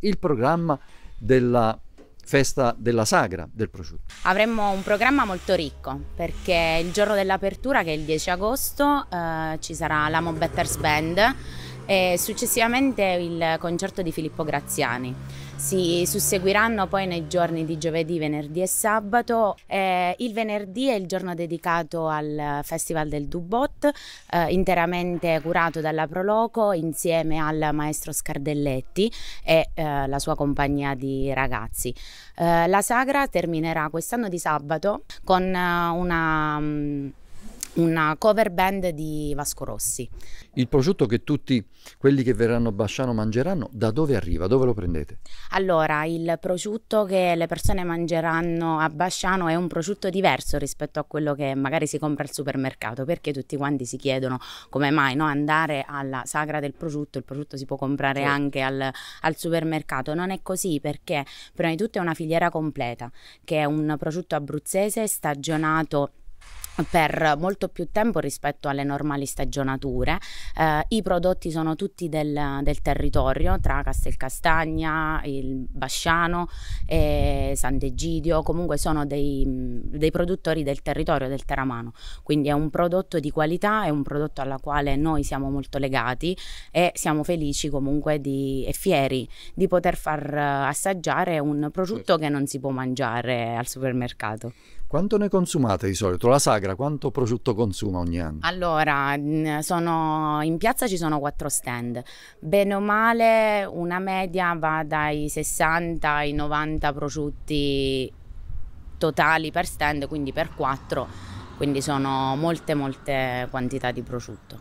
il programma della festa della sagra del prosciutto. Avremmo un programma molto ricco perché il giorno dell'apertura che è il 10 agosto eh, ci sarà la Mobbetters Band e successivamente il concerto di Filippo Graziani. Si susseguiranno poi nei giorni di giovedì, venerdì e sabato. Eh, il venerdì è il giorno dedicato al Festival del Dubot, eh, interamente curato dalla Proloco insieme al maestro Scardelletti e eh, la sua compagnia di ragazzi. Eh, la sagra terminerà quest'anno di sabato con eh, una... Um, una cover band di Vasco Rossi. Il prosciutto che tutti quelli che verranno a Basciano mangeranno, da dove arriva? Dove lo prendete? Allora, il prosciutto che le persone mangeranno a Basciano è un prosciutto diverso rispetto a quello che magari si compra al supermercato, perché tutti quanti si chiedono come mai no? andare alla sagra del prosciutto, il prosciutto si può comprare sì. Certo. anche al, al supermercato. Non è così perché prima di tutto è una filiera completa, che è un prosciutto abruzzese stagionato per molto più tempo rispetto alle normali stagionature. Eh, I prodotti sono tutti del, del, territorio, tra Castelcastagna, il Basciano, e Sant'Egidio, comunque sono dei, dei, produttori del territorio, del Teramano. Quindi è un prodotto di qualità, è un prodotto alla quale noi siamo molto legati e siamo felici comunque di, e fieri di poter far assaggiare un prosciutto certo. che non si può mangiare al supermercato. Quanto ne consumate di solito? La sagra? Allegra quanto prosciutto consuma ogni anno? Allora, sono, in piazza ci sono quattro stand, bene o male una media va dai 60 ai 90 prosciutti totali per stand, quindi per quattro, quindi sono molte molte quantità di prosciutto.